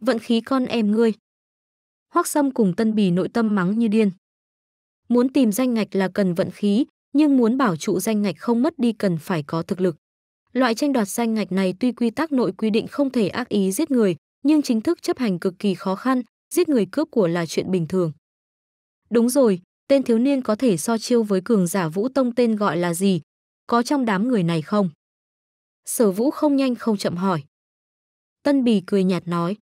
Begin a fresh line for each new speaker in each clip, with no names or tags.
vận khí con em ngươi. Hoắc Sâm cùng Tân Bì nội tâm mắng như điên. Muốn tìm danh ngạch là cần vận khí, nhưng muốn bảo trụ danh ngạch không mất đi cần phải có thực lực. Loại tranh đoạt danh ngạch này tuy quy tắc nội quy định không thể ác ý giết người, nhưng chính thức chấp hành cực kỳ khó khăn, giết người cướp của là chuyện bình thường. Đúng rồi, tên thiếu niên có thể so chiêu với cường giả Vũ Tông tên gọi là gì? Có trong đám người này không? Sở Vũ không nhanh không chậm hỏi. Tân Bì cười nhạt nói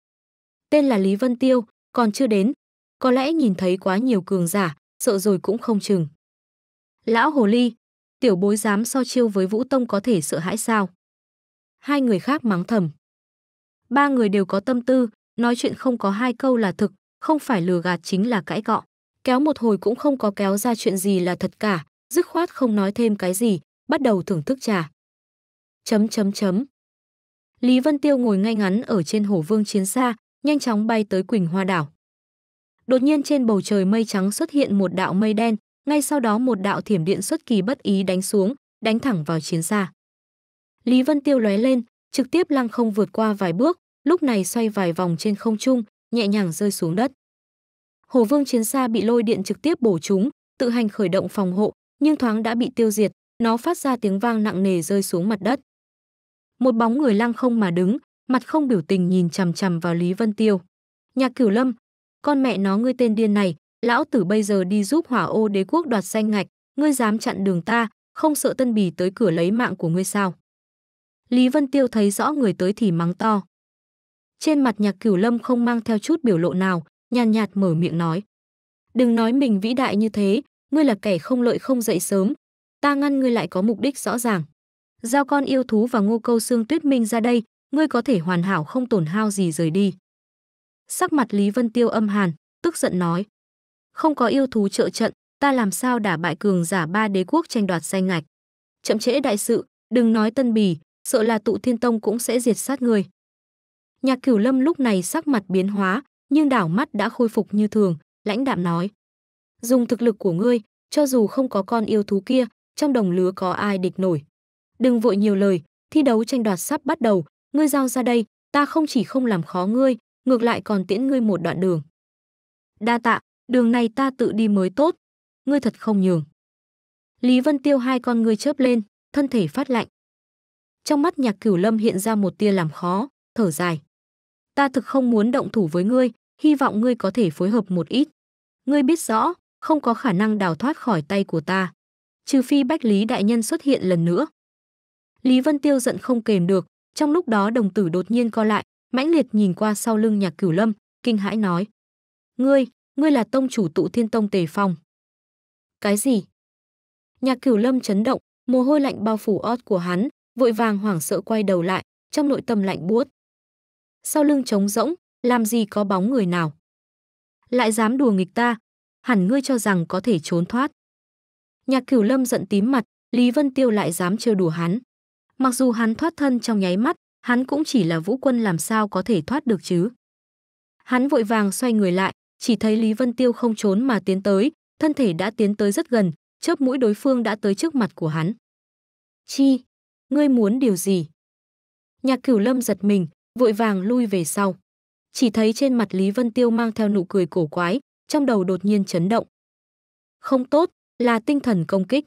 tên là Lý Vân Tiêu, còn chưa đến. Có lẽ nhìn thấy quá nhiều cường giả, sợ rồi cũng không chừng. Lão Hồ Ly, tiểu bối dám so chiêu với Vũ Tông có thể sợ hãi sao? Hai người khác mắng thầm. Ba người đều có tâm tư, nói chuyện không có hai câu là thực, không phải lừa gạt chính là cãi gọ. Kéo một hồi cũng không có kéo ra chuyện gì là thật cả, dứt khoát không nói thêm cái gì, bắt đầu thưởng thức trà. Chấm chấm chấm. Lý Vân Tiêu ngồi ngay ngắn ở trên hồ vương chiến xa, nhanh chóng bay tới Quỳnh Hoa đảo. Đột nhiên trên bầu trời mây trắng xuất hiện một đạo mây đen, ngay sau đó một đạo thiểm điện xuất kỳ bất ý đánh xuống, đánh thẳng vào chiến xa. Lý Vân Tiêu lóe lên, trực tiếp lăng không vượt qua vài bước, lúc này xoay vài vòng trên không trung, nhẹ nhàng rơi xuống đất. Hồ Vương chiến xa bị lôi điện trực tiếp bổ trúng, tự hành khởi động phòng hộ, nhưng thoáng đã bị tiêu diệt, nó phát ra tiếng vang nặng nề rơi xuống mặt đất. Một bóng người lăng không mà đứng, mặt không biểu tình nhìn chằm chằm vào Lý Vân Tiêu. Nhạc Cửu Lâm, con mẹ nó ngươi tên điên này, lão tử bây giờ đi giúp hỏa ô đế quốc đoạt danh ngạch, ngươi dám chặn đường ta, không sợ tân bì tới cửa lấy mạng của ngươi sao? Lý Vân Tiêu thấy rõ người tới thì mắng to. Trên mặt nhạc cửu lâm không mang theo chút biểu lộ nào, nhàn nhạt, mở miệng nói. Đừng nói mình vĩ đại như thế, ngươi là kẻ không lợi không dậy sớm. Ta ngăn ngươi lại có mục đích rõ ràng. Giao con yêu thú và ngô câu xương tuyết minh ra đây, ngươi có thể hoàn hảo không tổn hao gì rời đi. Sắc mặt Lý Vân Tiêu âm hàn, tức giận nói. Không có yêu thú trợ trận, ta làm sao đả bại cường giả ba đế quốc tranh đoạt danh ngạch. Chậm trễ đại sự, đừng nói tân bì, sợ là tụ thiên tông cũng sẽ diệt sát ngươi. Nhạc cửu lâm lúc này sắc mặt biến hóa, nhưng đảo mắt đã khôi phục như thường, lãnh đạm nói. Dùng thực lực của ngươi, cho dù không có con yêu thú kia, trong đồng lứa có ai địch nổi. Đừng vội nhiều lời, thi đấu tranh đoạt sắp bắt đầu, ngươi giao ra đây, ta không chỉ không làm khó ngươi, ngược lại còn tiễn ngươi một đoạn đường. Đa tạ, đường này ta tự đi mới tốt, ngươi thật không nhường. Lý Vân Tiêu hai con ngươi chớp lên, thân thể phát lạnh. Trong mắt nhạc cửu lâm hiện ra một tia làm khó, thở dài. Ta thực không muốn động thủ với ngươi, hy vọng ngươi có thể phối hợp một ít. Ngươi biết rõ, không có khả năng đào thoát khỏi tay của ta. Trừ phi Bách Lý Đại Nhân xuất hiện lần nữa. Lý Vân Tiêu giận không kềm được, trong lúc đó đồng tử đột nhiên co lại, mãnh liệt nhìn qua sau lưng nhạc cửu lâm, kinh hãi nói. Ngươi, ngươi là tông chủ tụ thiên tông tề phong. Cái gì? Nhạc cửu lâm chấn động, mồ hôi lạnh bao phủ ót của hắn, vội vàng hoảng sợ quay đầu lại, trong nội tâm lạnh buốt. Sau lưng trống rỗng, làm gì có bóng người nào? Lại dám đùa nghịch ta, hẳn ngươi cho rằng có thể trốn thoát. Nhạc cửu lâm giận tím mặt, Lý Vân Tiêu lại dám trêu đùa hắn. Mặc dù hắn thoát thân trong nháy mắt, hắn cũng chỉ là vũ quân làm sao có thể thoát được chứ. Hắn vội vàng xoay người lại, chỉ thấy Lý Vân Tiêu không trốn mà tiến tới, thân thể đã tiến tới rất gần, chớp mũi đối phương đã tới trước mặt của hắn. Chi, ngươi muốn điều gì? Nhạc cửu lâm giật mình, vội vàng lui về sau. Chỉ thấy trên mặt Lý Vân Tiêu mang theo nụ cười cổ quái, trong đầu đột nhiên chấn động. Không tốt, là tinh thần công kích.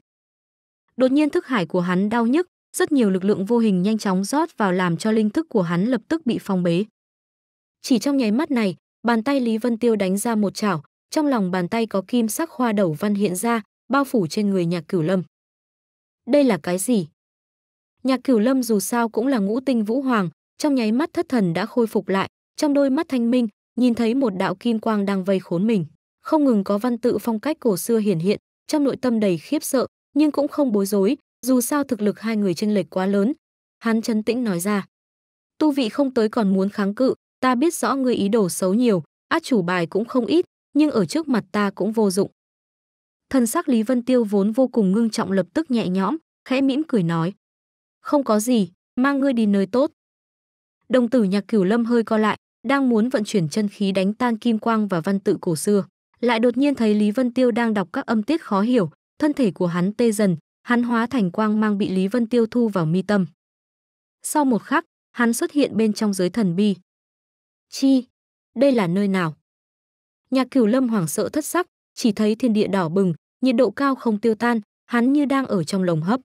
Đột nhiên thức hải của hắn đau nhức, rất nhiều lực lượng vô hình nhanh chóng rót vào làm cho linh thức của hắn lập tức bị phong bế. Chỉ trong nháy mắt này, bàn tay Lý Vân Tiêu đánh ra một chảo, trong lòng bàn tay có kim sắc hoa đầu văn hiện ra, bao phủ trên người Nhạc Cửu Lâm. Đây là cái gì? Nhạc Cửu Lâm dù sao cũng là ngũ tinh vũ hoàng, trong nháy mắt thất thần đã khôi phục lại, trong đôi mắt thanh minh, nhìn thấy một đạo kim quang đang vây khốn mình, không ngừng có văn tự phong cách cổ xưa hiển hiện, trong nội tâm đầy khiếp sợ, nhưng cũng không bối rối, dù sao thực lực hai người chênh lệch quá lớn. Hắn chân tĩnh nói ra. Tu vị không tới còn muốn kháng cự, ta biết rõ ngươi ý đồ xấu nhiều, át chủ bài cũng không ít, nhưng ở trước mặt ta cũng vô dụng. Thần sắc Lý Vân Tiêu vốn vô cùng ngưng trọng lập tức nhẹ nhõm, khẽ mỉm cười nói. Không có gì, mang ngươi đi nơi tốt. Đồng tử nhạc cửu lâm hơi co lại, đang muốn vận chuyển chân khí đánh tan kim quang và văn tự cổ xưa. Lại đột nhiên thấy Lý Vân Tiêu đang đọc các âm tiết khó hiểu, thân thể của hắn tê dần, hắn hóa thành quang mang bị Lý Vân tiêu thu vào mi tâm. Sau một khắc, hắn xuất hiện bên trong giới thần bi. Chi, đây là nơi nào? Nhạc cửu lâm hoảng sợ thất sắc, chỉ thấy thiên địa đỏ bừng, nhiệt độ cao không tiêu tan, hắn như đang ở trong lồng hấp.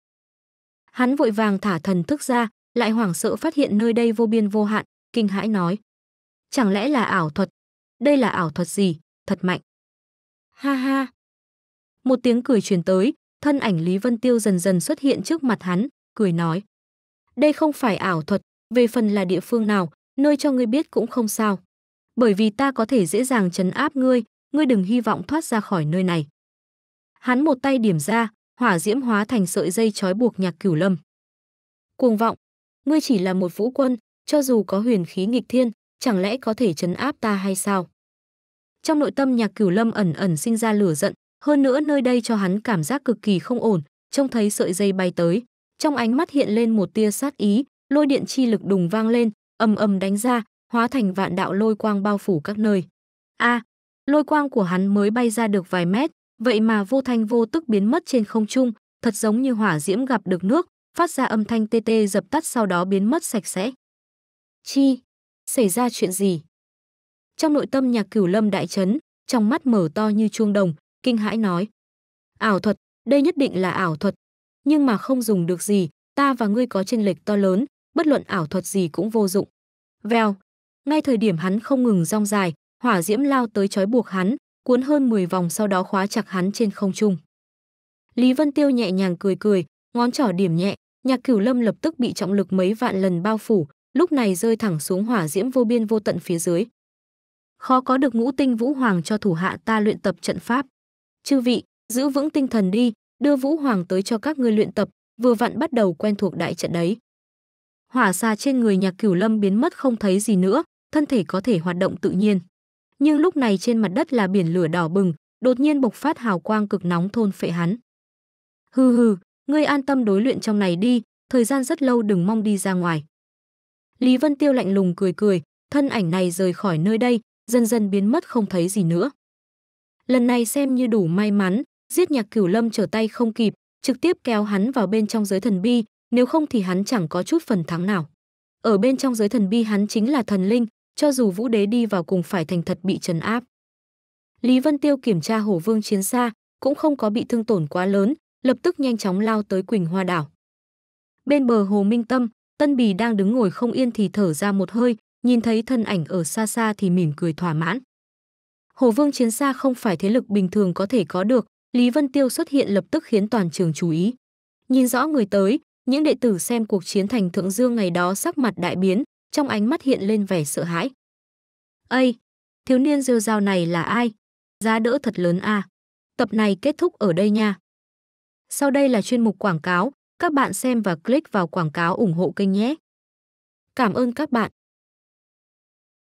Hắn vội vàng thả thần thức ra, lại hoảng sợ phát hiện nơi đây vô biên vô hạn, kinh hãi nói. Chẳng lẽ là ảo thuật? Đây là ảo thuật gì? Thật mạnh. Ha ha. Một tiếng cười truyền tới, thân ảnh Lý Vân Tiêu dần dần xuất hiện trước mặt hắn, cười nói. Đây không phải ảo thuật, về phần là địa phương nào, nơi cho ngươi biết cũng không sao. Bởi vì ta có thể dễ dàng chấn áp ngươi, ngươi đừng hy vọng thoát ra khỏi nơi này. Hắn một tay điểm ra, hỏa diễm hóa thành sợi dây trói buộc nhạc cửu lâm. Cuồng vọng, ngươi chỉ là một vũ quân, cho dù có huyền khí nghịch thiên, chẳng lẽ có thể chấn áp ta hay sao? Trong nội tâm nhạc cửu lâm ẩn ẩn sinh ra lửa giận, hơn nữa nơi đây cho hắn cảm giác cực kỳ không ổn, trông thấy sợi dây bay tới, trong ánh mắt hiện lên một tia sát ý, lôi điện chi lực đùng vang lên, ầm ầm đánh ra, hóa thành vạn đạo lôi quang bao phủ các nơi. A, lôi quang của hắn mới bay ra được vài mét, vậy mà vô thanh vô tức biến mất trên không trung, thật giống như hỏa diễm gặp được nước, phát ra âm thanh tê tê dập tắt sau đó biến mất sạch sẽ. Chi, xảy ra chuyện gì? Trong nội tâm nhà Cửu Lâm đại chấn, trong mắt mở to như chuông đồng, kinh hãi nói. Ảo thuật, đây nhất định là ảo thuật. Nhưng mà không dùng được gì, ta và ngươi có chênh lệch to lớn, bất luận ảo thuật gì cũng vô dụng. Vèo, ngay thời điểm hắn không ngừng rong dài, hỏa diễm lao tới trói buộc hắn, cuốn hơn 10 vòng sau đó khóa chặt hắn trên không trung. Lý Vân Tiêu nhẹ nhàng cười cười, ngón trỏ điểm nhẹ, Nhạc Cửu Lâm lập tức bị trọng lực mấy vạn lần bao phủ, lúc này rơi thẳng xuống hỏa diễm vô biên vô tận phía dưới. Khó có được ngũ tinh vũ hoàng cho thủ hạ ta luyện tập trận pháp. Chư vị, giữ vững tinh thần đi, đưa Vũ Hoàng tới cho các ngươi luyện tập, vừa vặn bắt đầu quen thuộc đại trận đấy. Hỏa xa trên người Nhạc Cửu Lâm biến mất không thấy gì nữa, thân thể có thể hoạt động tự nhiên. Nhưng lúc này trên mặt đất là biển lửa đỏ bừng, đột nhiên bộc phát hào quang cực nóng thôn phệ hắn. Hừ hừ, ngươi an tâm đối luyện trong này đi, thời gian rất lâu đừng mong đi ra ngoài. Lý Vân Tiêu lạnh lùng cười cười, thân ảnh này rời khỏi nơi đây, dần dần biến mất không thấy gì nữa. Lần này xem như đủ may mắn, giết nhạc cửu lâm trở tay không kịp, trực tiếp kéo hắn vào bên trong giới thần bi, nếu không thì hắn chẳng có chút phần thắng nào. Ở bên trong giới thần bi hắn chính là thần linh, cho dù vũ đế đi vào cùng phải thành thật bị trấn áp. Lý Vân Tiêu kiểm tra hổ vương chiến xa, cũng không có bị thương tổn quá lớn, lập tức nhanh chóng lao tới Quỳnh Hoa đảo. Bên bờ hồ Minh Tâm, Tân Bì đang đứng ngồi không yên thì thở ra một hơi, nhìn thấy thân ảnh ở xa xa thì mỉm cười thỏa mãn. Hồ Vương Chiến xa không phải thế lực bình thường có thể có được, Lý Vân Tiêu xuất hiện lập tức khiến toàn trường chú ý. Nhìn rõ người tới, những đệ tử xem cuộc chiến thành Thượng Dương ngày đó sắc mặt đại biến, trong ánh mắt hiện lên vẻ sợ hãi. Ây, thiếu niên rêu rao này là ai? Giá đỡ thật lớn a. À. Tập này kết thúc ở đây nha. Sau đây là chuyên mục quảng cáo, các bạn xem và click vào quảng cáo ủng hộ kênh nhé. Cảm ơn các bạn.